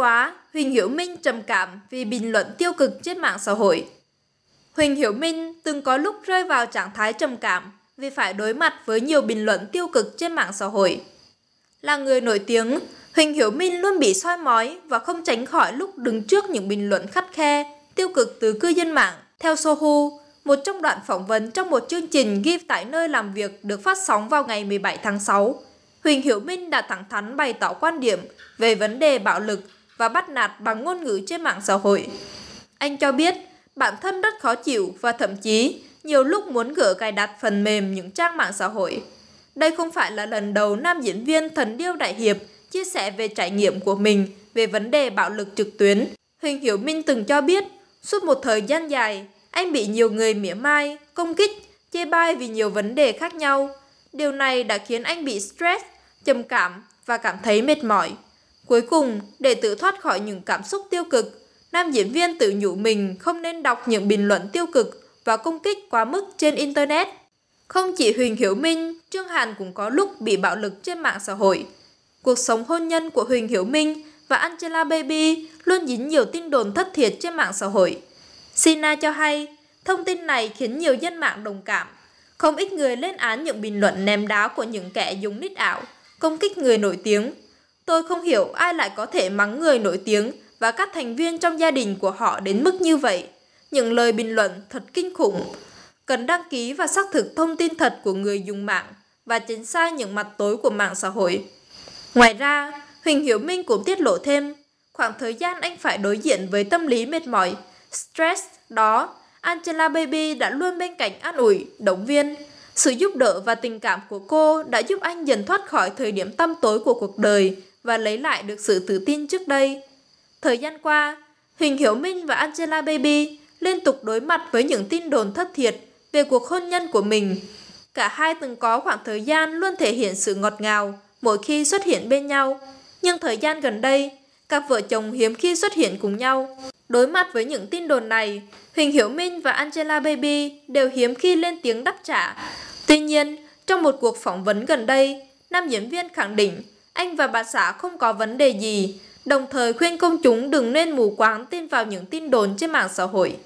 quá, Huỳnh Hiểu Minh trầm cảm vì bình luận tiêu cực trên mạng xã hội. Huỳnh Hiểu Minh từng có lúc rơi vào trạng thái trầm cảm vì phải đối mặt với nhiều bình luận tiêu cực trên mạng xã hội. Là người nổi tiếng, Huỳnh Hiểu Minh luôn bị soi mói và không tránh khỏi lúc đứng trước những bình luận khắt khe, tiêu cực từ cư dân mạng. Theo Sohu, một trong đoạn phỏng vấn trong một chương trình ghi tại nơi làm việc được phát sóng vào ngày 17 tháng 6, Huỳnh Hiểu Minh đã thẳng thắn bày tỏ quan điểm về vấn đề bạo lực và bắt nạt bằng ngôn ngữ trên mạng xã hội. Anh cho biết bản thân rất khó chịu và thậm chí nhiều lúc muốn gỡ cài đặt phần mềm những trang mạng xã hội. Đây không phải là lần đầu nam diễn viên Thần Điêu Đại Hiệp chia sẻ về trải nghiệm của mình về vấn đề bạo lực trực tuyến. Huỳnh Hiểu Minh từng cho biết, suốt một thời gian dài, anh bị nhiều người mỉa mai, công kích, chê bai vì nhiều vấn đề khác nhau. Điều này đã khiến anh bị stress, trầm cảm và cảm thấy mệt mỏi. Cuối cùng, để tự thoát khỏi những cảm xúc tiêu cực, nam diễn viên tự nhủ mình không nên đọc những bình luận tiêu cực và công kích quá mức trên Internet. Không chỉ Huỳnh Hiểu Minh, Trương Hàn cũng có lúc bị bạo lực trên mạng xã hội. Cuộc sống hôn nhân của Huỳnh Hiểu Minh và Angela Baby luôn dính nhiều tin đồn thất thiệt trên mạng xã hội. Sina cho hay, thông tin này khiến nhiều dân mạng đồng cảm. Không ít người lên án những bình luận ném đá của những kẻ dùng nít ảo, công kích người nổi tiếng Tôi không hiểu ai lại có thể mắng người nổi tiếng và các thành viên trong gia đình của họ đến mức như vậy. Những lời bình luận thật kinh khủng. Cần đăng ký và xác thực thông tin thật của người dùng mạng và tránh xa những mặt tối của mạng xã hội. Ngoài ra, Huỳnh Hiểu Minh cũng tiết lộ thêm, khoảng thời gian anh phải đối diện với tâm lý mệt mỏi, stress đó, Angela Baby đã luôn bên cạnh an ủi, động viên. Sự giúp đỡ và tình cảm của cô đã giúp anh dần thoát khỏi thời điểm tâm tối của cuộc đời và lấy lại được sự tự tin trước đây. Thời gian qua, Huỳnh Hiểu Minh và Angela Baby liên tục đối mặt với những tin đồn thất thiệt về cuộc hôn nhân của mình. Cả hai từng có khoảng thời gian luôn thể hiện sự ngọt ngào mỗi khi xuất hiện bên nhau. Nhưng thời gian gần đây, cặp vợ chồng hiếm khi xuất hiện cùng nhau. Đối mặt với những tin đồn này, Huỳnh Hiểu Minh và Angela Baby đều hiếm khi lên tiếng đáp trả. Tuy nhiên, trong một cuộc phỏng vấn gần đây, nam diễn viên khẳng định anh và bà xã không có vấn đề gì, đồng thời khuyên công chúng đừng nên mù quáng tin vào những tin đồn trên mạng xã hội.